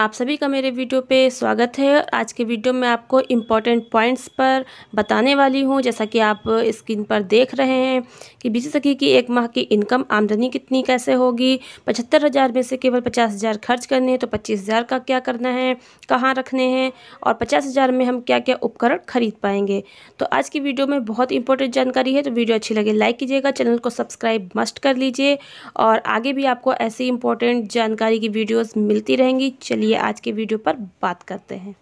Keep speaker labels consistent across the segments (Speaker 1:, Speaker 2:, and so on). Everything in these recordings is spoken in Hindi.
Speaker 1: आप सभी का मेरे वीडियो पे स्वागत है आज के वीडियो में आपको इम्पॉर्टेंट पॉइंट्स पर बताने वाली हूँ जैसा कि आप स्क्रीन पर देख रहे हैं कि बीच सखी की एक माह की इनकम आमदनी कितनी कैसे होगी पचहत्तर हज़ार में से केवल पचास हज़ार खर्च करने हैं तो पच्चीस हज़ार का क्या करना है कहाँ रखने हैं और पचास हज़ार में हम क्या क्या उपकरण खरीद पाएंगे तो आज की वीडियो में बहुत इंपॉर्टेंट जानकारी है तो वीडियो अच्छी लगे लाइक कीजिएगा चैनल को सब्सक्राइब मस्ट कर लीजिए और आगे भी आपको ऐसी इंपॉर्टेंट जानकारी की वीडियोज़ मिलती रहेंगी चलिए चलिए आज के वीडियो पर बात करते हैं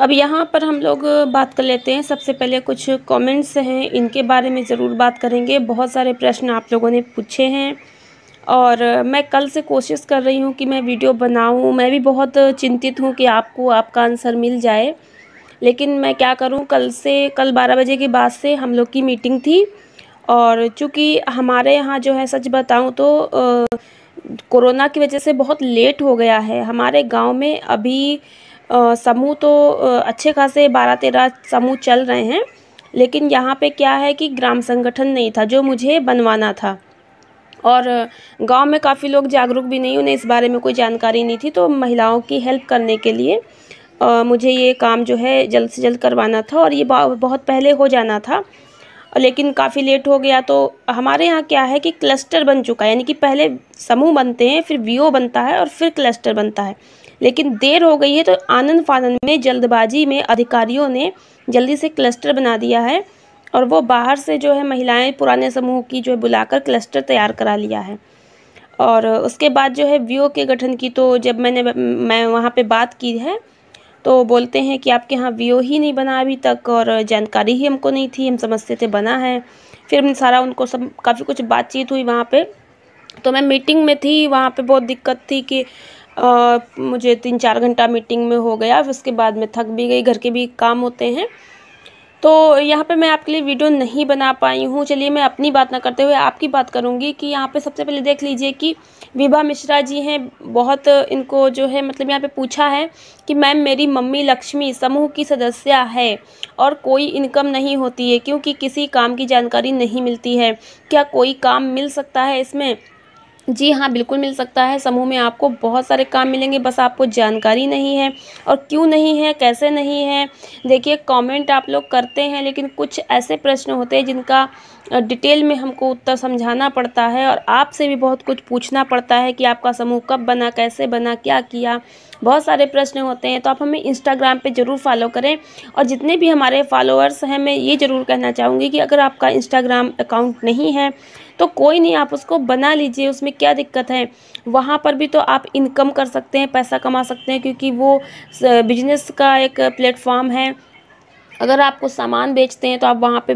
Speaker 1: अब यहाँ पर हम लोग बात कर लेते हैं सबसे पहले कुछ कमेंट्स हैं इनके बारे में ज़रूर बात करेंगे बहुत सारे प्रश्न आप लोगों ने पूछे हैं और मैं कल से कोशिश कर रही हूँ कि मैं वीडियो बनाऊँ मैं भी बहुत चिंतित हूँ कि आपको आपका आंसर मिल जाए लेकिन मैं क्या करूँ कल से कल बारह बजे के बाद से हम लोग की मीटिंग थी और चूँकि हमारे यहाँ जो है सच बताऊँ तो आ, कोरोना की वजह से बहुत लेट हो गया है हमारे गांव में अभी समूह तो अच्छे खासे बारह तेरह समूह चल रहे हैं लेकिन यहाँ पे क्या है कि ग्राम संगठन नहीं था जो मुझे बनवाना था और गांव में काफ़ी लोग जागरूक भी नहीं उन्हें इस बारे में कोई जानकारी नहीं थी तो महिलाओं की हेल्प करने के लिए आ, मुझे ये काम जो है जल्द से जल्द करवाना था और ये बहुत पहले हो जाना था लेकिन काफ़ी लेट हो गया तो हमारे यहाँ क्या है कि क्लस्टर बन चुका है यानी कि पहले समूह बनते हैं फिर वीओ बनता है और फिर क्लस्टर बनता है लेकिन देर हो गई है तो आनंद फानंद में जल्दबाजी में अधिकारियों ने जल्दी से क्लस्टर बना दिया है और वो बाहर से जो है महिलाएं पुराने समूह की जो है बुलाकर क्लस्टर तैयार करा लिया है और उसके बाद जो है वीओ के गठन की तो जब मैंने मैं वहाँ पे बात की है तो बोलते हैं कि आपके यहाँ वीओ ही नहीं बना अभी तक और जानकारी ही हमको नहीं थी हम समझते थे बना है फिर हमने सारा उनको सब काफ़ी कुछ बातचीत हुई वहाँ पर तो मैं मीटिंग में थी वहाँ पर बहुत दिक्कत थी कि आ, मुझे तीन चार घंटा मीटिंग में हो गया फिर उसके बाद मैं थक भी गई घर के भी काम होते हैं तो यहाँ पे मैं आपके लिए वीडियो नहीं बना पाई हूँ चलिए मैं अपनी बात ना करते हुए आपकी बात करूँगी कि यहाँ पे सबसे पहले देख लीजिए कि विभा मिश्रा जी हैं बहुत इनको जो है मतलब यहाँ पे पूछा है कि मैम मेरी मम्मी लक्ष्मी समूह की सदस्य है और कोई इनकम नहीं होती है क्योंकि किसी काम की जानकारी नहीं मिलती है क्या कोई काम मिल सकता है इसमें जी हाँ बिल्कुल मिल सकता है समूह में आपको बहुत सारे काम मिलेंगे बस आपको जानकारी नहीं है और क्यों नहीं है कैसे नहीं है देखिए कमेंट आप लोग करते हैं लेकिन कुछ ऐसे प्रश्न होते हैं जिनका डिटेल में हमको उत्तर समझाना पड़ता है और आपसे भी बहुत कुछ पूछना पड़ता है कि आपका समूह कब बना कैसे बना क्या किया बहुत सारे प्रश्न होते हैं तो आप हमें इंस्टाग्राम पे ज़रूर फॉलो करें और जितने भी हमारे फॉलोअर्स हैं मैं ये ज़रूर कहना चाहूँगी कि अगर आपका इंस्टाग्राम अकाउंट नहीं है तो कोई नहीं आप उसको बना लीजिए उसमें क्या दिक्कत है वहाँ पर भी तो आप इनकम कर सकते हैं पैसा कमा सकते हैं क्योंकि वो बिजनेस का एक प्लेटफॉर्म है अगर आपको सामान बेचते हैं तो आप वहाँ पे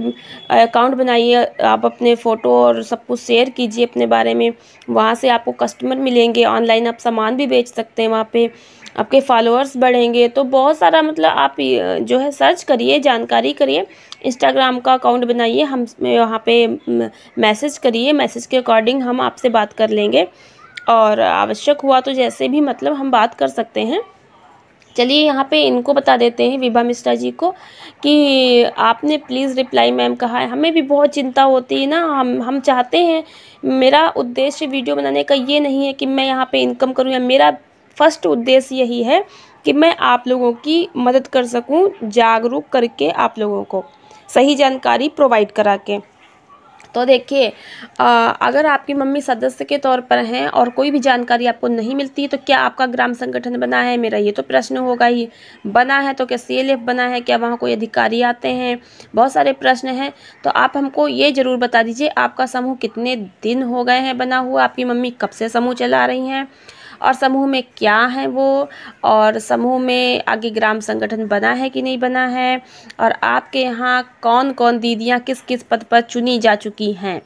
Speaker 1: अकाउंट बनाइए आप अपने फ़ोटो और सब कुछ शेयर कीजिए अपने बारे में वहाँ से आपको कस्टमर मिलेंगे ऑनलाइन आप सामान भी बेच सकते हैं वहाँ पे आपके फॉलोअर्स बढ़ेंगे तो बहुत सारा मतलब आप जो है सर्च करिए जानकारी करिए इंस्टाग्राम का अकाउंट बनाइए हम यहाँ पे मैसेज करिए मैसेज के अकॉर्डिंग हम आपसे बात कर लेंगे और आवश्यक हुआ तो जैसे भी मतलब हम बात कर सकते हैं चलिए यहाँ पे इनको बता देते हैं विभा मिश्रा जी को कि आपने प्लीज़ रिप्लाई मैम कहा है हमें भी बहुत चिंता होती है ना हम हम चाहते हैं मेरा उद्देश्य वीडियो बनाने का ये नहीं है कि मैं यहाँ पे इनकम करूँ या मेरा फर्स्ट उद्देश्य यही है कि मैं आप लोगों की मदद कर सकूं जागरूक करके आप लोगों को सही जानकारी प्रोवाइड करा के तो देखिए अगर आपकी मम्मी सदस्य के तौर पर हैं और कोई भी जानकारी आपको नहीं मिलती तो क्या आपका ग्राम संगठन बना है मेरा ये तो प्रश्न होगा ही बना है तो क्या सी बना है क्या वहाँ कोई अधिकारी आते हैं बहुत सारे प्रश्न हैं तो आप हमको ये ज़रूर बता दीजिए आपका समूह कितने दिन हो गए हैं बना हुआ आपकी मम्मी कब से समूह चला रही हैं और समूह में क्या है वो और समूह में आगे ग्राम संगठन बना है कि नहीं बना है और आपके यहाँ कौन कौन दीदियाँ किस किस पद पर चुनी जा चुकी हैं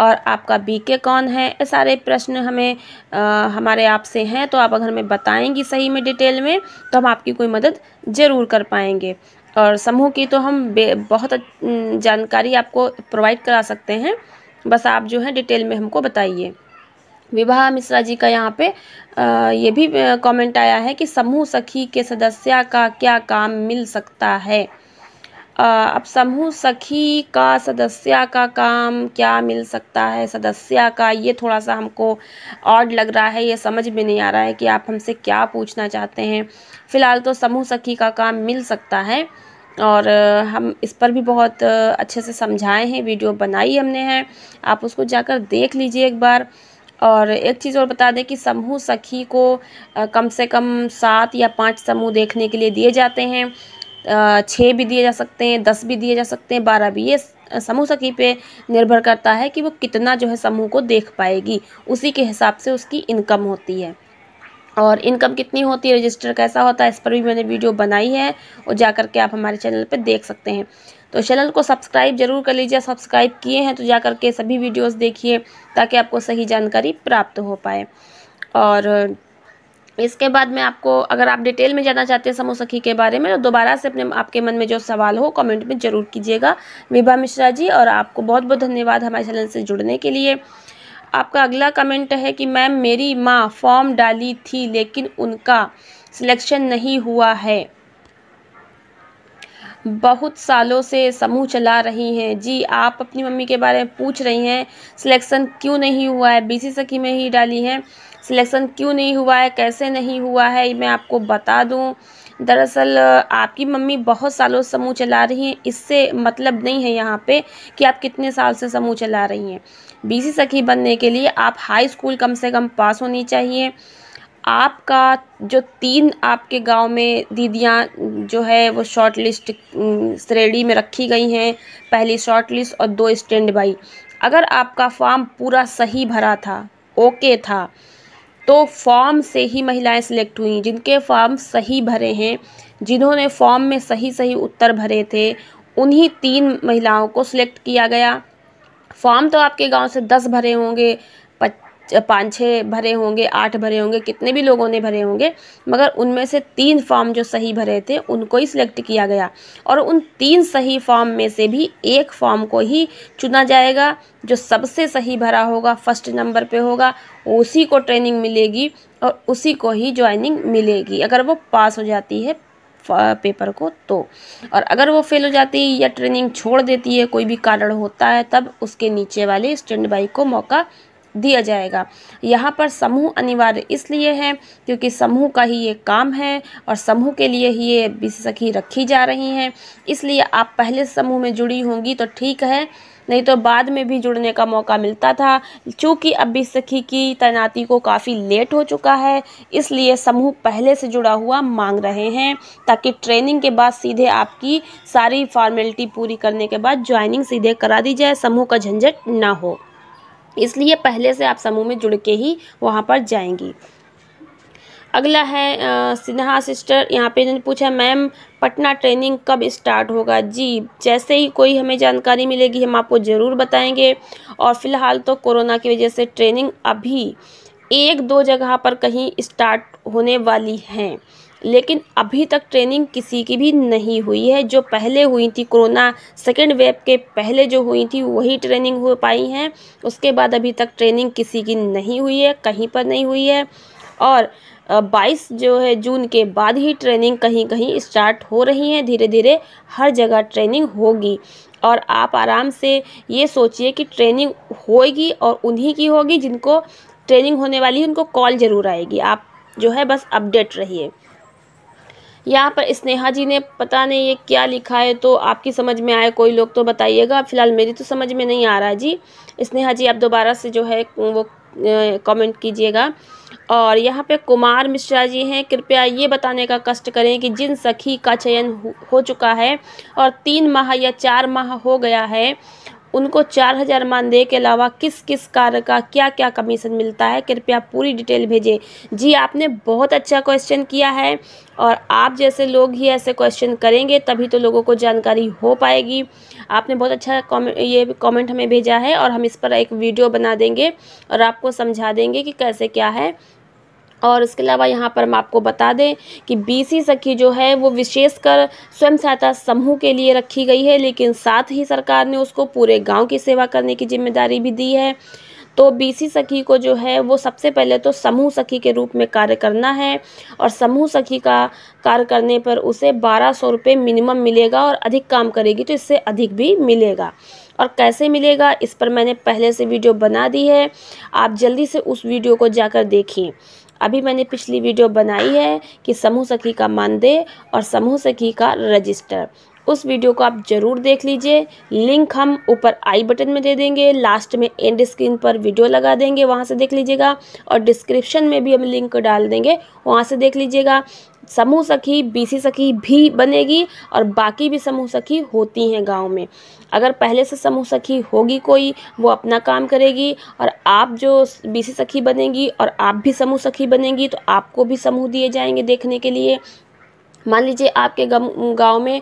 Speaker 1: और आपका बीके कौन है ये सारे प्रश्न हमें आ, हमारे आपसे हैं तो आप अगर हमें बताएंगी सही में डिटेल में तो हम आपकी कोई मदद ज़रूर कर पाएंगे और समूह की तो हम बहुत जानकारी आपको प्रोवाइड करा सकते हैं बस आप जो है डिटेल में हमको बताइए विवाह मिश्रा जी का यहाँ पे ये भी कमेंट आया है कि समूह सखी के सदस्य का क्या काम मिल सकता है अब समूह सखी का सदस्य का काम क्या मिल सकता है सदस्य का ये थोड़ा सा हमको ऑड लग रहा है ये समझ में नहीं आ रहा है कि आप हमसे क्या पूछना चाहते हैं फ़िलहाल तो समूह सखी का काम मिल सकता है और हम इस पर भी बहुत अच्छे से समझाए हैं वीडियो बनाई हमने हैं आप उसको जाकर देख लीजिए एक बार और एक चीज़ और बता दें कि समूह सखी को कम से कम सात या पाँच समूह देखने के लिए दिए जाते हैं छः भी दिए जा सकते हैं दस भी दिए जा सकते हैं बारह भी ये समूह सखी पे निर्भर करता है कि वो कितना जो है समूह को देख पाएगी उसी के हिसाब से उसकी इनकम होती है और इनकम कितनी होती है रजिस्टर कैसा होता है इस पर भी मैंने वीडियो बनाई है और जा कर के आप हमारे चैनल पर देख सकते हैं तो चैनल को सब्सक्राइब जरूर कर लीजिए सब्सक्राइब किए हैं तो जा कर के सभी वीडियोस देखिए ताकि आपको सही जानकारी प्राप्त हो पाए और इसके बाद मैं आपको अगर आप डिटेल में जानना चाहते हैं समोसखी के बारे में तो दोबारा से अपने आपके मन में जो सवाल हो कमेंट में ज़रूर कीजिएगा विभा मिश्रा जी और आपको बहुत बहुत धन्यवाद हमारे चैनल से जुड़ने के लिए आपका अगला कमेंट है कि मैम मेरी माँ फॉर्म डाली थी लेकिन उनका सिलेक्शन नहीं हुआ है बहुत सालों से समूह चला रही हैं जी आप अपनी मम्मी के बारे में पूछ रही हैं सिलेक्शन क्यों नहीं हुआ है बीसी सखी में ही डाली है सिलेक्शन क्यों नहीं हुआ है कैसे नहीं हुआ है मैं आपको बता दूं दरअसल आपकी मम्मी बहुत सालों से समूह चला रही हैं इससे मतलब नहीं है यहाँ पे कि आप कितने साल से समूह चला रही हैं बीसी सखी बनने के लिए आप हाई स्कूल कम से कम पास होनी चाहिए आपका जो तीन आपके गांव में दीदियां जो है वो शॉर्ट लिस्ट श्रेणी में रखी गई हैं पहली शॉर्ट लिस्ट और दो स्टैंड बाई अगर आपका फॉर्म पूरा सही भरा था ओके था तो फॉर्म से ही महिलाएं सिलेक्ट हुई जिनके फॉर्म सही भरे हैं जिन्होंने फॉर्म में सही सही उत्तर भरे थे उन्हीं तीन महिलाओं को सिलेक्ट किया गया फॉर्म तो आपके गांव से दस भरे होंगे पाँच छः भरे होंगे आठ भरे होंगे कितने भी लोगों ने भरे होंगे मगर उनमें से तीन फॉर्म जो सही भरे थे उनको ही सिलेक्ट किया गया और उन तीन सही फॉर्म में से भी एक फॉर्म को ही चुना जाएगा जो सबसे सही भरा होगा फर्स्ट नंबर पे होगा उसी को ट्रेनिंग मिलेगी और उसी को ही ज्वाइनिंग मिलेगी अगर वो पास हो जाती है पेपर को तो और अगर वो फेल हो जाती है या ट्रेनिंग छोड़ देती है कोई भी कारण होता है तब उसके नीचे वाले स्टैंड बाई को मौका दिया जाएगा यहाँ पर समूह अनिवार्य इसलिए है क्योंकि समूह का ही ये काम है और समूह के लिए ही ये विशेषज्ञ रखी जा रही हैं इसलिए आप पहले समूह में जुड़ी होंगी तो ठीक है नहीं तो बाद में भी जुड़ने का मौका मिलता था चूँकि अब भी सखी की तैनाती को काफ़ी लेट हो चुका है इसलिए समूह पहले से जुड़ा हुआ मांग रहे हैं ताकि ट्रेनिंग के बाद सीधे आपकी सारी फॉर्मेलिटी पूरी करने के बाद ज्वाइनिंग सीधे करा दी जाए समूह का झंझट ना हो इसलिए पहले से आप समूह में जुड़ के ही वहाँ पर जाएंगी अगला है सिन्हा सिस्टर यहाँ पे इन्होंने पूछा मैम पटना ट्रेनिंग कब स्टार्ट होगा जी जैसे ही कोई हमें जानकारी मिलेगी हम आपको ज़रूर बताएंगे और फ़िलहाल तो कोरोना की वजह से ट्रेनिंग अभी एक दो जगह पर कहीं स्टार्ट होने वाली हैं लेकिन अभी तक ट्रेनिंग किसी की भी नहीं हुई है जो पहले हुई थी कोरोना सेकेंड वेब के पहले जो हुई थी वही ट्रेनिंग हो पाई हैं उसके बाद अभी तक ट्रेनिंग किसी की नहीं हुई है कहीं पर नहीं हुई है और 22 जो है जून के बाद ही ट्रेनिंग कहीं कहीं स्टार्ट हो रही है धीरे धीरे हर जगह ट्रेनिंग होगी और आप आराम से ये सोचिए कि ट्रेनिंग होगी और उन्हीं की होगी जिनको ट्रेनिंग होने वाली है उनको कॉल ज़रूर आएगी आप जो है बस अपडेट रहिए यहाँ पर स्नेहा जी ने पता नहीं ये क्या लिखा है तो आपकी समझ में आए कोई लोग तो बताइएगा फ़िलहाल मेरी तो समझ में नहीं आ रहा जी स्नेहा जी आप दोबारा से जो है वो कमेंट कीजिएगा और यहाँ पे कुमार मिश्रा जी हैं कृपया ये बताने का कष्ट करें कि जिन सखी का चयन हो चुका है और तीन माह या चार माह हो गया है उनको चार हजार मानदेय के अलावा किस किस कार्य का क्या क्या कमीशन मिलता है कृपया पूरी डिटेल भेजें जी आपने बहुत अच्छा क्वेश्चन किया है और आप जैसे लोग ही ऐसे क्वेश्चन करेंगे तभी तो लोगों को जानकारी हो पाएगी आपने बहुत अच्छा कॉमें ये कमेंट हमें भेजा है और हम इस पर एक वीडियो बना देंगे और आपको समझा देंगे कि कैसे क्या है और इसके अलावा यहाँ पर हम आपको बता दें कि बीसी सखी जो है वो विशेषकर स्वयं सहायता समूह के लिए रखी गई है लेकिन साथ ही सरकार ने उसको पूरे गांव की सेवा करने की जिम्मेदारी भी दी है तो बीसी सखी को जो है वो सबसे पहले तो समूह सखी के रूप में कार्य करना है और समूह सखी का कार्य करने पर उसे बारह सौ रुपये मिनिमम मिलेगा और अधिक काम करेगी तो इससे अधिक भी मिलेगा और कैसे मिलेगा इस पर मैंने पहले से वीडियो बना दी है आप जल्दी से उस वीडियो को जाकर देखें अभी मैंने पिछली वीडियो बनाई है कि समूह सखी का मानदेय और समूह सखी का रजिस्टर उस वीडियो को आप ज़रूर देख लीजिए लिंक हम ऊपर आई बटन में दे देंगे लास्ट में एंड स्क्रीन पर वीडियो लगा देंगे वहाँ से देख लीजिएगा और डिस्क्रिप्शन में भी हम लिंक डाल देंगे वहाँ से देख लीजिएगा समूह सखी बीसी सखी भी बनेगी और बाकी भी समूह सखी होती हैं गांव में अगर पहले से समूह सखी होगी कोई वो अपना काम करेगी और आप जो बीसी सखी बनेगी और आप भी समूह सखी बनेंगी तो आपको भी समूह दिए जाएंगे देखने के लिए मान लीजिए आपके गांव में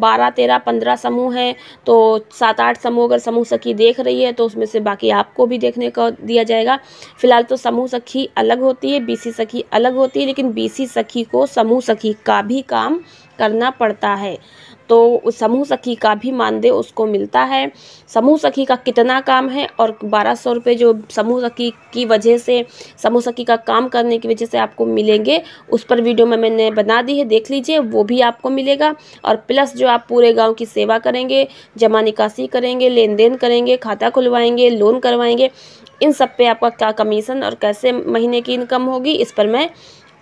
Speaker 1: बारह तेरह पंद्रह समूह हैं तो सात आठ समूह अगर समूह सखी देख रही है तो उसमें से बाकी आपको भी देखने को दिया जाएगा फिलहाल तो समूह सखी अलग होती है बीसी सखी अलग होती है लेकिन बीसी सखी को समूह सखी का भी काम करना पड़ता है तो समूह सखी का भी मानदेय उसको मिलता है समूह सखी का कितना काम है और बारह सौ रुपये जो समूह सखी की वजह से समूह सखी का काम करने की वजह से आपको मिलेंगे उस पर वीडियो में मैंने बना दी है देख लीजिए वो भी आपको मिलेगा और प्लस जो आप पूरे गांव की सेवा करेंगे जमा निकासी करेंगे लेन देन करेंगे खाता खुलवाएंगे लोन करवाएंगे इन सब पर आपका क्या कमीशन और कैसे महीने की इनकम होगी इस पर मैं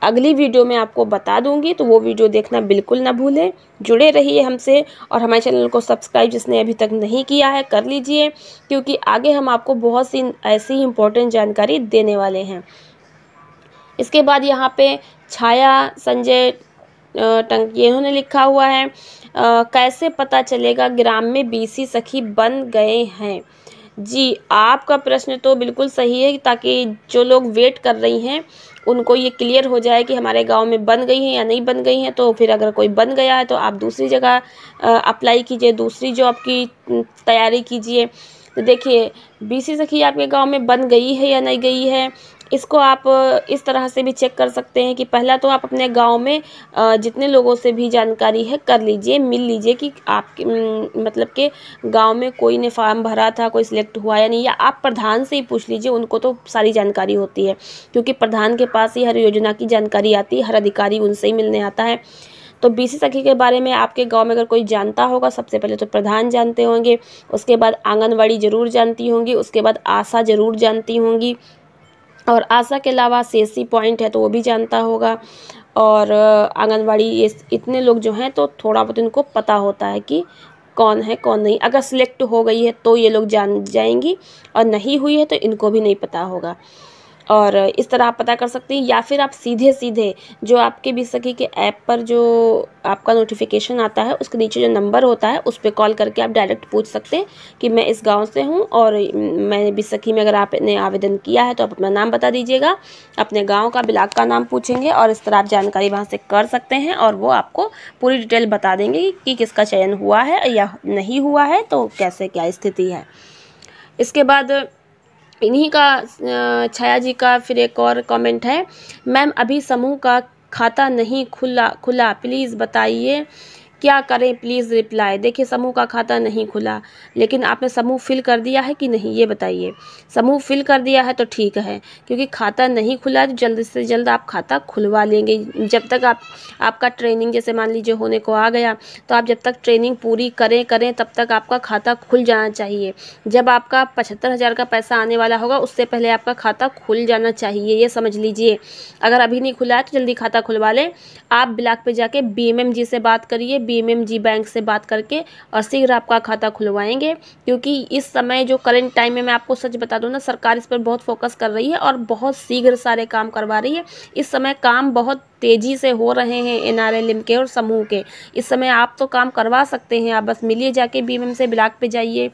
Speaker 1: अगली वीडियो में आपको बता दूंगी तो वो वीडियो देखना बिल्कुल ना भूलें जुड़े रहिए हमसे और हमारे चैनल को सब्सक्राइब जिसने अभी तक नहीं किया है कर लीजिए क्योंकि आगे हम आपको बहुत सी ऐसी इंपॉर्टेंट जानकारी देने वाले हैं इसके बाद यहाँ पे छाया संजय टंक इन्होंने लिखा हुआ है आ, कैसे पता चलेगा ग्राम में बीसी सखी बन गए हैं जी आपका प्रश्न तो बिल्कुल सही है ताकि जो लोग वेट कर रही हैं उनको ये क्लियर हो जाए कि हमारे गांव में बन गई हैं या नहीं बन गई हैं तो फिर अगर कोई बन गया है तो आप दूसरी जगह अप्लाई कीजिए दूसरी जॉब की तैयारी कीजिए तो देखिए बीसी सखी आपके गांव में बन गई है या नहीं गई है इसको आप इस तरह से भी चेक कर सकते हैं कि पहला तो आप अपने गांव में जितने लोगों से भी जानकारी है कर लीजिए मिल लीजिए कि आपके मतलब के गांव में कोई ने फॉर्म भरा था कोई सिलेक्ट हुआ या नहीं या आप प्रधान से ही पूछ लीजिए उनको तो सारी जानकारी होती है क्योंकि प्रधान के पास ही हर योजना की जानकारी आती है हर अधिकारी उनसे ही मिलने आता है तो सी सखी के बारे में आपके गांव में अगर कोई जानता होगा सबसे पहले तो प्रधान जानते होंगे उसके बाद आंगनवाड़ी ज़रूर जानती होंगी उसके बाद आशा ज़रूर जानती होंगी और आशा के अलावा सी पॉइंट है तो वो भी जानता होगा और आंगनवाड़ी ये इतने लोग जो हैं तो थोड़ा बहुत इनको पता होता है कि कौन है कौन नहीं अगर सिलेक्ट हो गई है तो ये लोग जान जाएंगी और नहीं हुई है तो इनको भी नहीं पता होगा और इस तरह आप पता कर सकते हैं या फिर आप सीधे सीधे जो आपके बीस सखी के ऐप पर जो आपका नोटिफिकेशन आता है उसके नीचे जो नंबर होता है उस पर कॉल करके आप डायरेक्ट पूछ सकते हैं कि मैं इस गांव से हूं और मैंने बीस सखी में अगर आपने आवेदन किया है तो आप अपना नाम बता दीजिएगा अपने गाँव का ब्लाक का नाम पूछेंगे और इस तरह आप जानकारी वहाँ से कर सकते हैं और वो आपको पूरी डिटेल बता देंगे कि किसका चयन हुआ है या नहीं हुआ है तो कैसे क्या स्थिति है इसके बाद इन्हीं का छाया जी का फिर एक और कमेंट है मैम अभी समूह का खाता नहीं खुला खुला प्लीज़ बताइए क्या करें प्लीज़ रिप्लाई देखिए समूह का खाता नहीं खुला लेकिन आपने समूह फिल कर दिया है कि नहीं ये बताइए समूह फिल कर दिया है तो ठीक है क्योंकि खाता नहीं खुला तो जल्द से जल्द आप खाता खुलवा लेंगे जब तक आप आपका ट्रेनिंग जैसे मान लीजिए होने को आ गया तो आप जब तक ट्रेनिंग पूरी करें करें तब तक आपका खाता खुल जाना चाहिए जब आपका पचहत्तर हज़ार का पैसा आने वाला होगा उससे पहले आपका खाता खुल जाना चाहिए ये समझ लीजिए अगर अभी नहीं खुला है तो जल्दी खाता खुलवा लें आप ब्लॉक पर जाके बी से बात करिए बीएमएमजी बैंक से बात करके और शीघ्र आपका खाता खुलवाएंगे क्योंकि इस समय जो करेंट टाइम में मैं आपको सच बता दूँ ना सरकार इस पर बहुत फोकस कर रही है और बहुत शीघ्र सारे काम करवा रही है इस समय काम बहुत तेज़ी से हो रहे हैं एन आर एल के और समूह के इस समय आप तो काम करवा सकते हैं आप बस मिलिए जाके बी एम से ब्लाक पर जाइए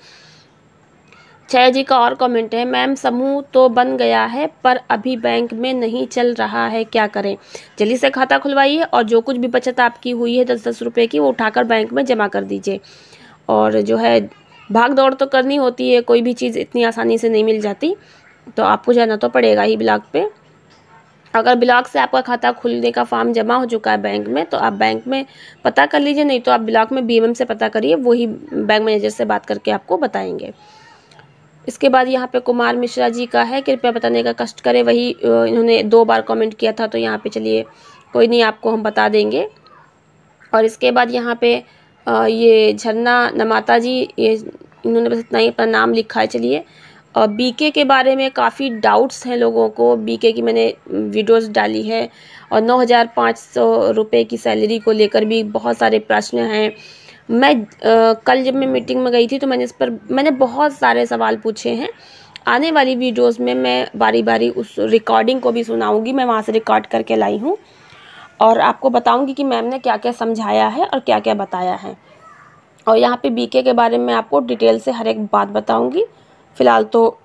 Speaker 1: छः जी का और कमेंट है मैम समूह तो बन गया है पर अभी बैंक में नहीं चल रहा है क्या करें जल्दी से खाता खुलवाइए और जो कुछ भी बचत आपकी हुई है दस दस रुपये की वो उठाकर बैंक में जमा कर दीजिए और जो है भाग दौड़ तो करनी होती है कोई भी चीज़ इतनी आसानी से नहीं मिल जाती तो आपको जाना तो पड़ेगा ही ब्लॉक पर अगर ब्लॉक से आपका खाता खुलने का फॉर्म जमा हो चुका है बैंक में तो आप बैंक में पता कर लीजिए नहीं तो आप ब्लॉक में बीएमएम से पता करिए वही बैंक मैनेजर से बात करके आपको बताएंगे इसके बाद यहाँ पे कुमार मिश्रा जी का है कृपया बताने का कष्ट करें वही इन्होंने दो बार कमेंट किया था तो यहाँ पे चलिए कोई नहीं आपको हम बता देंगे और इसके बाद यहाँ पे ये झरना नमाता जी ये इन्होंने बस इतना ही अपना नाम लिखा है चलिए और बीके के बारे में काफ़ी डाउट्स हैं लोगों को बीके की मैंने वीडियोस डाली है और नौ हज़ार पाँच सौ रुपये की सैलरी को लेकर भी बहुत सारे प्रश्न हैं मैं आ, कल जब मैं मीटिंग में गई थी तो मैंने इस पर मैंने बहुत सारे सवाल पूछे हैं आने वाली वीडियोस में मैं बारी बारी उस रिकॉर्डिंग को भी सुनाऊंगी मैं वहाँ से रिकॉर्ड करके लाई हूँ और आपको बताऊंगी कि मैम ने क्या क्या समझाया है और क्या क्या बताया है और यहाँ पे बीके के बारे में आपको डिटेल से हर एक बात बताऊंगी फ़िलहाल तो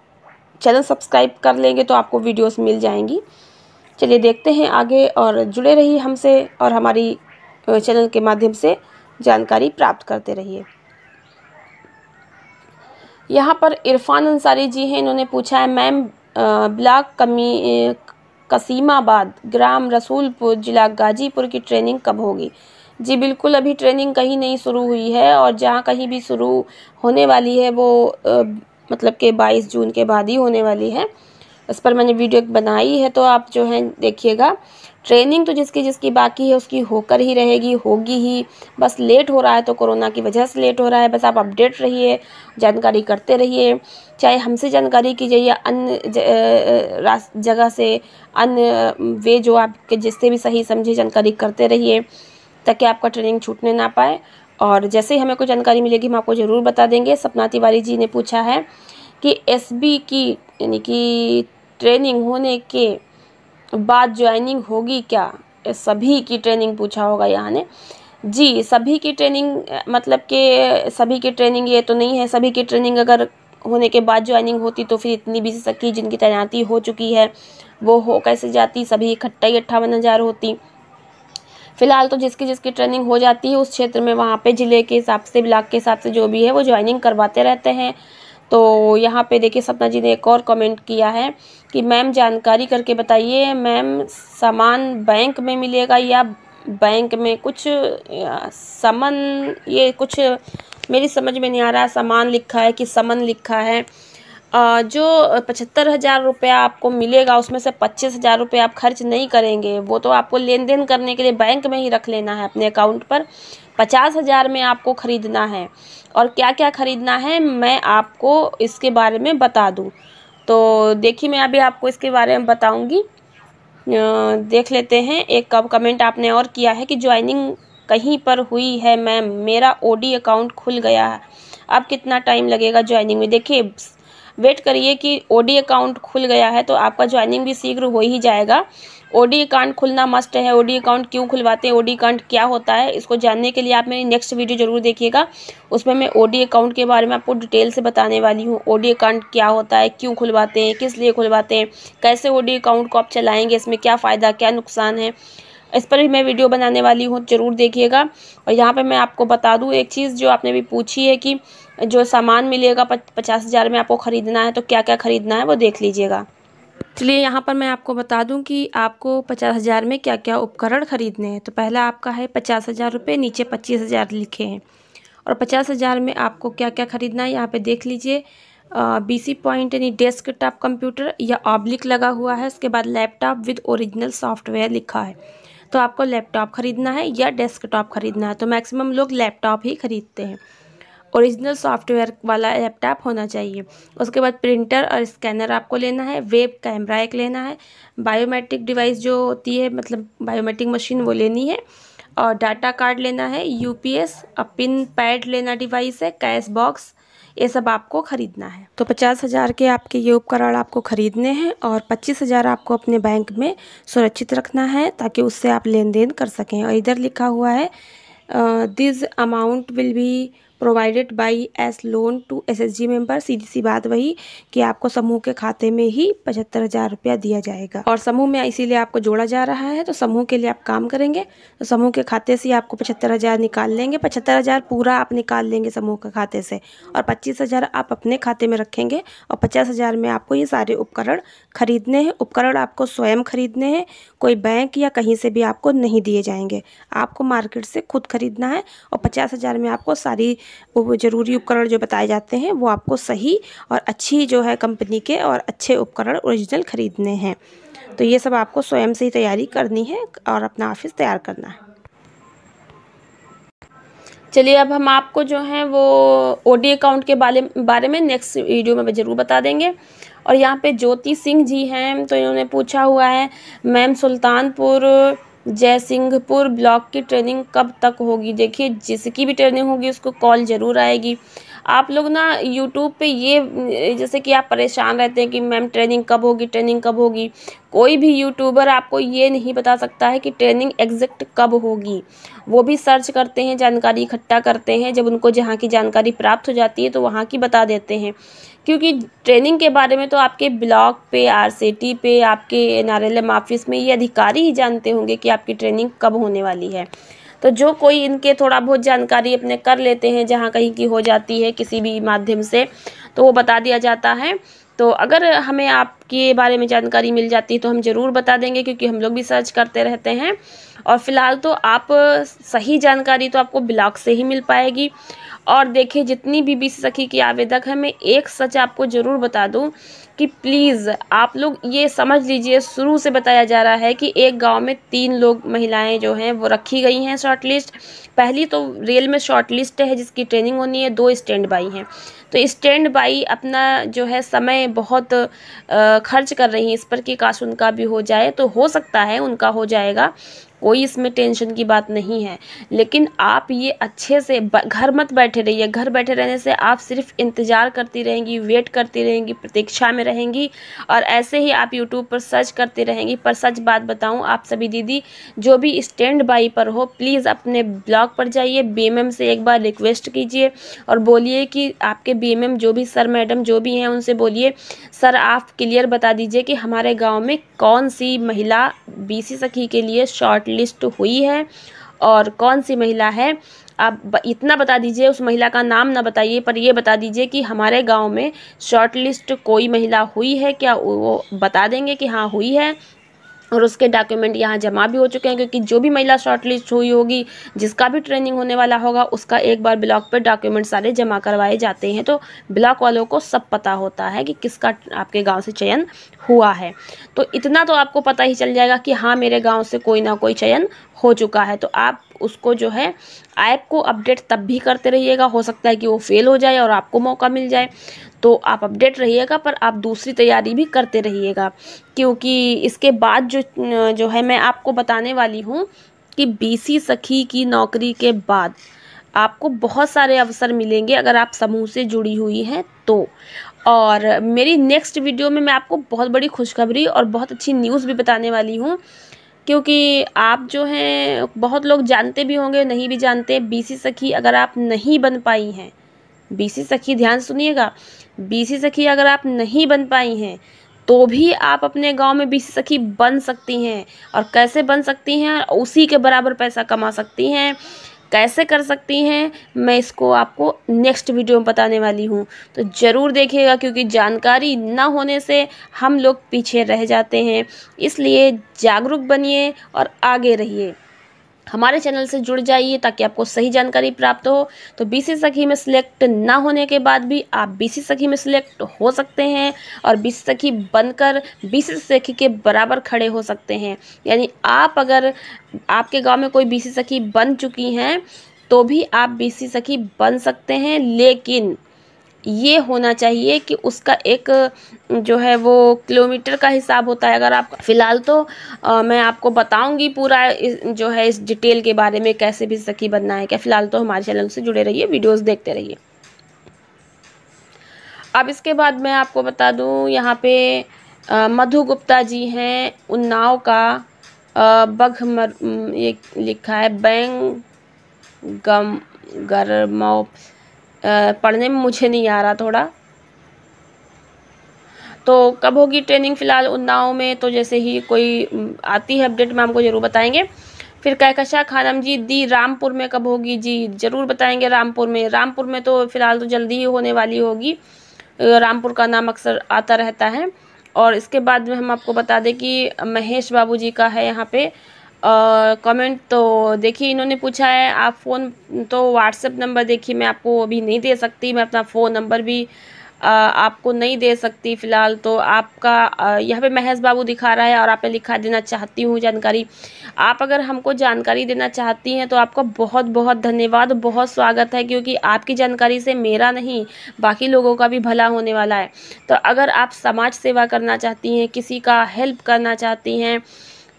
Speaker 1: चैनल सब्सक्राइब कर लेंगे तो आपको वीडियोस मिल जाएंगी चलिए देखते हैं आगे और जुड़े रहिए हमसे और हमारी चैनल के माध्यम से जानकारी प्राप्त करते रहिए यहाँ पर इरफान अंसारी जी हैं इन्होंने पूछा है मैम ब्लॉक कमी कसीमाबाद ग्राम रसूलपुर जिला गाजीपुर की ट्रेनिंग कब होगी जी बिल्कुल अभी ट्रेनिंग कहीं नहीं शुरू हुई है और जहाँ कहीं भी शुरू होने वाली है वो आ, मतलब के 22 जून के बाद ही होने वाली है इस पर मैंने वीडियो बनाई है तो आप जो है देखिएगा ट्रेनिंग तो जिसकी जिसकी बाकी है उसकी होकर ही रहेगी होगी ही बस लेट हो रहा है तो कोरोना की वजह से लेट हो रहा है बस आप अपडेट रहिए जानकारी करते रहिए चाहे हमसे जानकारी की जाइए अन्य जगह से अन्य वे जो आपके जिससे भी सही समझे जानकारी करते रहिए ताकि आपका ट्रेनिंग छूटने ना पाए और जैसे ही हमें कोई जानकारी मिलेगी हम आपको ज़रूर बता देंगे सपना तिवारी जी ने पूछा है कि एस की यानी कि ट्रेनिंग होने के तो बाद ज्वाइनिंग होगी क्या सभी की ट्रेनिंग पूछा होगा यहाँ ने जी सभी की ट्रेनिंग मतलब के सभी की ट्रेनिंग ये तो नहीं है सभी की ट्रेनिंग अगर होने के बाद ज्वाइनिंग होती तो फिर इतनी भी सकी जिनकी तैनाती हो चुकी है वो हो कैसे जाती सभी इकट्ठा ही अट्ठावन हज़ार होती फिलहाल तो जिसकी जिसकी ट्रेनिंग हो जाती है उस क्षेत्र में वहाँ पे ज़िले के हिसाब से ब्लॉक के हिसाब से जो भी है वो ज्वाइनिंग करवाते रहते हैं तो यहाँ पे देखिए सपना जी ने एक और कमेंट किया है कि मैम जानकारी करके बताइए मैम सामान बैंक में मिलेगा या बैंक में कुछ समन ये कुछ मेरी समझ में नहीं आ रहा सामान लिखा है कि समन लिखा है जो पचहत्तर हज़ार रुपया आपको मिलेगा उसमें से पच्चीस हज़ार रुपये आप खर्च नहीं करेंगे वो तो आपको लेन देन करने के लिए बैंक में ही रख लेना है अपने अकाउंट पर पचास हज़ार में आपको ख़रीदना है और क्या क्या ख़रीदना है मैं आपको इसके बारे में बता दूँ तो देखिए मैं अभी आपको इसके बारे में बताऊँगी देख लेते हैं एक कब कमेंट आपने और किया है कि ज्वाइनिंग कहीं पर हुई है मैम मेरा ओडी अकाउंट खुल गया है अब कितना टाइम लगेगा ज्वाइनिंग में देखिए वेट करिए कि ओडी अकाउंट खुल गया है तो आपका ज्वाइनिंग भी शीघ्र हो ही जाएगा ओडी अकाउंट खुलना मस्ट है ओडी अकाउंट क्यों खुलवाते हैं ओडी अकाउंट क्या होता है इसको जानने के लिए आप मेरी नेक्स्ट वीडियो जरूर देखिएगा उसमें मैं ओडी अकाउंट के बारे में आपको डिटेल से बताने वाली हूँ ओडी अकाउंट क्या होता है क्यों खुलवाते हैं किस लिए खुलवाते हैं कैसे ओडी अकाउंट को आप चलाएँगे इसमें क्या फ़ायदा क्या नुकसान है इस पर भी मैं वीडियो बनाने वाली हूँ ज़रूर देखिएगा और यहाँ पर मैं आपको बता दूँ एक चीज़ जो आपने भी पूछी है कि जो सामान मिलेगा पचास हज़ार में आपको ख़रीदना है तो क्या क्या ख़रीदना है वो देख लीजिएगा चलिए यहाँ पर मैं आपको बता दूँ कि आपको पचास हज़ार में क्या क्या उपकरण ख़रीदने हैं तो पहला आपका है पचास हज़ार रुपये नीचे पच्चीस हज़ार लिखे हैं और पचास हज़ार में आपको क्या क्या ख़रीदना है यहाँ पर देख लीजिए बीसी पॉइंट यानी डेस्क टॉप कंप्यूटर या ऑब्लिक लगा हुआ है उसके बाद लैपटॉप विद ओरिजिनल सॉफ्टवेयर लिखा है तो आपको लैपटॉप ख़रीदना है या डेस्कटॉप ख़रीदना है तो मैक्सिमम लोग लैपटॉप ही ख़रीदते हैं ओरिजिनल सॉफ्टवेयर वाला लैपटॉप होना चाहिए उसके बाद प्रिंटर और स्कैनर आपको लेना है वेब कैमरा एक लेना है बायोमेट्रिक डिवाइस जो होती है मतलब बायोमेट्रिक मशीन वो लेनी है और डाटा कार्ड लेना है यूपीएस और पिन पैड लेना डिवाइस है कैश बॉक्स ये सब आपको ख़रीदना है तो पचास हज़ार के आपके ये उपकरण आपको ख़रीदने हैं और पच्चीस हज़ार आपको अपने बैंक में सुरक्षित रखना है ताकि उससे आप लेन देन कर सकें और इधर लिखा हुआ है this amount will be provided by as loan to S S G member सीधी सी बात वही कि आपको समूह के खाते में ही पचहत्तर हज़ार रुपया दिया जाएगा और समूह में इसीलिए आपको जोड़ा जा रहा है तो समूह के लिए आप काम करेंगे तो समूह के खाते से आपको पचहत्तर हज़ार निकाल लेंगे पचहत्तर हज़ार पूरा आप निकाल लेंगे समूह के खाते से और पच्चीस हज़ार आप अपने खाते में रखेंगे और पचास हज़ार में आपको ये सारे उपकरण खरीदने हैं उपकरण आपको स्वयं खरीदने हैं कोई बैंक या कहीं से भी आपको नहीं दिए जाएंगे आपको मार्केट से खुद खरीदना है और पचास हज़ार में आपको सारी ज़रूरी उपकरण जो बताए जाते हैं वो आपको सही और अच्छी जो है कंपनी के और अच्छे उपकरण ओरिजिनल ख़रीदने हैं तो ये सब आपको स्वयं से ही तैयारी करनी है और अपना ऑफिस तैयार करना है चलिए अब हम आपको जो है वो ओडी अकाउंट के बारे बारे में नेक्स्ट वीडियो में ज़रूर बता देंगे और यहाँ पे ज्योति सिंह जी हैं तो इन्होंने पूछा हुआ है मैम सुल्तानपुर जयसिंहपुर ब्लॉक की ट्रेनिंग कब तक होगी देखिए जिसकी भी ट्रेनिंग होगी उसको कॉल ज़रूर आएगी आप लोग ना यूट्यूब पे ये जैसे कि आप परेशान रहते हैं कि मैम ट्रेनिंग कब होगी ट्रेनिंग कब होगी कोई भी यूट्यूबर आपको ये नहीं बता सकता है कि ट्रेनिंग एग्जैक्ट कब होगी वो भी सर्च करते हैं जानकारी इकट्ठा करते हैं जब उनको जहाँ की जानकारी प्राप्त हो जाती है तो वहाँ की बता देते हैं क्योंकि ट्रेनिंग के बारे में तो आपके ब्लॉक पे आरसीटी पे आपके एनआरएलएम ऑफिस में ये अधिकारी ही जानते होंगे कि आपकी ट्रेनिंग कब होने वाली है तो जो कोई इनके थोड़ा बहुत जानकारी अपने कर लेते हैं जहाँ कहीं की हो जाती है किसी भी माध्यम से तो वो बता दिया जाता है तो अगर हमें आपके बारे में जानकारी मिल जाती है तो हम ज़रूर बता देंगे क्योंकि हम लोग भी सर्च करते रहते हैं और फ़िलहाल तो आप सही जानकारी तो आपको ब्लॉग से ही मिल पाएगी और देखिए जितनी भी बी सखी की आवेदक है मैं एक सच आपको ज़रूर बता दूं कि प्लीज़ आप लोग ये समझ लीजिए शुरू से बताया जा रहा है कि एक गांव में तीन लोग महिलाएं जो हैं वो रखी गई हैं शॉर्ट लिस्ट पहली तो रेल में शॉर्ट लिस्ट है जिसकी ट्रेनिंग होनी है दो स्टैंड बाई हैं तो स्टैंड बाई अपना जो है समय बहुत खर्च कर रही हैं इस पर कि काश उनका भी हो जाए तो हो सकता है उनका हो जाएगा कोई इसमें टेंशन की बात नहीं है लेकिन आप ये अच्छे से घर मत बैठे रहिए घर बैठे रहने से आप सिर्फ इंतज़ार करती रहेंगी वेट करती रहेंगी प्रतीक्षा में रहेंगी और ऐसे ही आप यूट्यूब पर सर्च करती रहेंगी पर सच बात बताऊँ आप सभी दीदी जो भी स्टैंड बाई पर हो प्लीज़ अपने ब्लॉग पर जाइए बी से एक बार रिक्वेस्ट कीजिए और बोलिए कि आपके बी जो भी सर मैडम जो भी हैं उनसे बोलिए सर आप क्लियर बता दीजिए कि हमारे गाँव में कौन सी महिला बी सखी के लिए शॉर्ट शॉर्टलिस्ट हुई है और कौन सी महिला है आप इतना बता दीजिए उस महिला का नाम ना बताइए पर यह बता दीजिए कि हमारे गांव में शॉर्टलिस्ट कोई महिला हुई है क्या वो बता देंगे कि हाँ हुई है और उसके डॉक्यूमेंट यहाँ जमा भी हो चुके हैं क्योंकि जो भी महिला शॉर्टलिस्ट हुई होगी जिसका भी ट्रेनिंग होने वाला होगा उसका एक बार ब्लॉक पर डॉक्यूमेंट सारे जमा करवाए जाते हैं तो ब्लॉक वालों को सब पता होता है कि किसका आपके गांव से चयन हुआ है तो इतना तो आपको पता ही चल जाएगा कि हाँ मेरे गाँव से कोई ना कोई चयन हो चुका है तो आप उसको जो है ऐप को अपडेट तब भी करते रहिएगा हो सकता है कि वो फेल हो जाए और आपको मौका मिल जाए तो आप अपडेट रहिएगा पर आप दूसरी तैयारी भी करते रहिएगा क्योंकि इसके बाद जो जो है मैं आपको बताने वाली हूँ कि बीसी सखी की नौकरी के बाद आपको बहुत सारे अवसर मिलेंगे अगर आप समूह से जुड़ी हुई हैं तो और मेरी नेक्स्ट वीडियो में मैं आपको बहुत बड़ी खुशखबरी और बहुत अच्छी न्यूज़ भी बताने वाली हूँ क्योंकि आप जो हैं बहुत लोग जानते भी होंगे नहीं भी जानते बीसी सखी अगर आप नहीं बन पाई हैं बीसी सखी ध्यान सुनिएगा बीसी सखी अगर आप नहीं बन पाई हैं तो भी आप अपने गांव में बीसी सखी बन सकती हैं और कैसे बन सकती हैं उसी के बराबर पैसा कमा सकती हैं कैसे कर सकती हैं मैं इसको आपको नेक्स्ट वीडियो में बताने वाली हूँ तो ज़रूर देखिएगा क्योंकि जानकारी ना होने से हम लोग पीछे रह जाते हैं इसलिए जागरूक बनिए और आगे रहिए हमारे चैनल से जुड़ जाइए ताकि आपको सही जानकारी प्राप्त हो तो बीसी सखी में सिलेक्ट ना होने के बाद भी आप बीसी सखी में सिलेक्ट हो सकते हैं और बीसी सखी बनकर बीसी सखी के बराबर खड़े हो सकते हैं यानी आप अगर आपके गांव में कोई बीसी सखी बन चुकी हैं तो भी आप बीसी सखी बन सकते हैं लेकिन ये होना चाहिए कि उसका एक जो है वो किलोमीटर का हिसाब होता है अगर आप फ़िलहाल तो आ, मैं आपको बताऊंगी पूरा इस, जो है इस डिटेल के बारे में कैसे भी सखी बनना है क्या फ़िलहाल तो हमारे चैनल से जुड़े रहिए वीडियोस देखते रहिए अब इसके बाद मैं आपको बता दूं यहाँ पे मधु गुप्ता जी हैं उन्नाव का बघ मर ये लिखा है बैंग गम गरमौ पढ़ने में मुझे नहीं आ रहा थोड़ा तो कब होगी ट्रेनिंग फ़िलहाल उन्नाव में तो जैसे ही कोई आती है अपडेट में आपको ज़रूर बताएंगे फिर कहकशा खानम जी दी रामपुर में कब होगी जी ज़रूर बताएंगे रामपुर में रामपुर में तो फ़िलहाल तो जल्दी ही होने वाली होगी रामपुर का नाम अक्सर आता रहता है और इसके बाद में हम आपको बता दें कि महेश बाबू जी का है यहाँ पे कमेंट तो देखिए इन्होंने पूछा है आप फ़ोन तो व्हाट्सएप नंबर देखिए मैं आपको अभी नहीं दे सकती मैं अपना फ़ोन नंबर भी आ, आपको नहीं दे सकती फ़िलहाल तो आपका यहाँ पे महेश बाबू दिखा रहा है और आपने लिखा देना चाहती हूँ जानकारी आप अगर हमको जानकारी देना चाहती हैं तो आपका बहुत बहुत धन्यवाद बहुत स्वागत है क्योंकि आपकी जानकारी से मेरा नहीं बाकी लोगों का भी भला होने वाला है तो अगर आप समाज सेवा करना चाहती हैं किसी का हेल्प करना चाहती हैं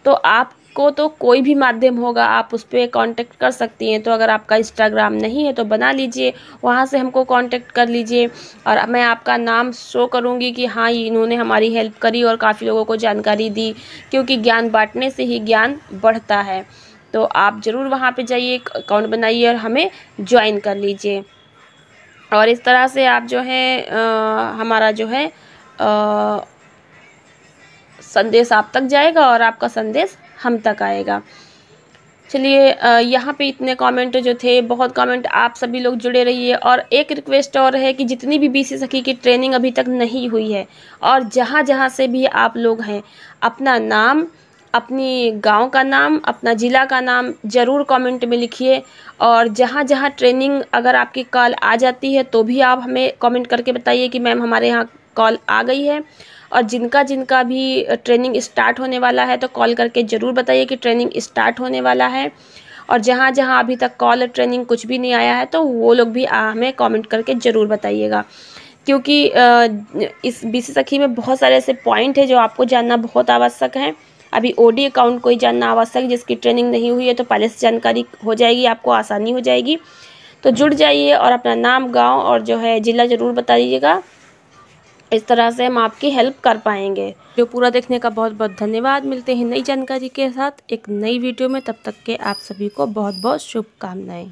Speaker 1: तो आप को तो कोई भी माध्यम होगा आप उस पर कॉन्टेक्ट कर सकती हैं तो अगर आपका इंस्टाग्राम नहीं है तो बना लीजिए वहाँ से हमको कॉन्टेक्ट कर लीजिए और मैं आपका नाम शो करूँगी कि हाँ इन्होंने हमारी हेल्प करी और काफ़ी लोगों को जानकारी दी क्योंकि ज्ञान बांटने से ही ज्ञान बढ़ता है तो आप ज़रूर वहाँ पर जाइए अकाउंट बनाइए और हमें ज्वाइन कर लीजिए और इस तरह से आप जो है आ, हमारा जो है आ, संदेश आप तक जाएगा और आपका संदेश हम तक आएगा चलिए यहाँ पे इतने कमेंट जो थे बहुत कमेंट आप सभी लोग जुड़े रहिए और एक रिक्वेस्ट और है कि जितनी भी बीसी सखी की ट्रेनिंग अभी तक नहीं हुई है और जहाँ जहाँ से भी आप लोग हैं अपना नाम अपनी गांव का नाम अपना ज़िला का नाम ज़रूर कमेंट में लिखिए और जहाँ जहाँ ट्रेनिंग अगर आपकी कॉल आ जाती है तो भी आप हमें कॉमेंट करके बताइए कि मैम हमारे यहाँ कॉल आ गई है और जिनका जिनका भी ट्रेनिंग स्टार्ट होने वाला है तो कॉल करके ज़रूर बताइए कि ट्रेनिंग स्टार्ट होने वाला है और जहाँ जहाँ अभी तक कॉल ट्रेनिंग कुछ भी नहीं आया है तो वो लोग भी हमें कॉमेंट करके ज़रूर बताइएगा क्योंकि इस बी सखी में बहुत सारे ऐसे पॉइंट है जो आपको जानना बहुत आवश्यक है अभी ओडी अकाउंट को ही जानना आवश्यक है जिसकी ट्रेनिंग नहीं हुई है तो पहले से जानकारी हो जाएगी आपको आसानी हो जाएगी तो जुड़ जाइए और अपना नाम गांव और जो है ज़िला ज़रूर बता दीजिएगा इस तरह से हम आपकी हेल्प कर पाएंगे जो पूरा देखने का बहुत बहुत धन्यवाद मिलते हैं नई जानकारी के साथ एक नई वीडियो में तब तक के आप सभी को बहुत बहुत शुभकामनाएं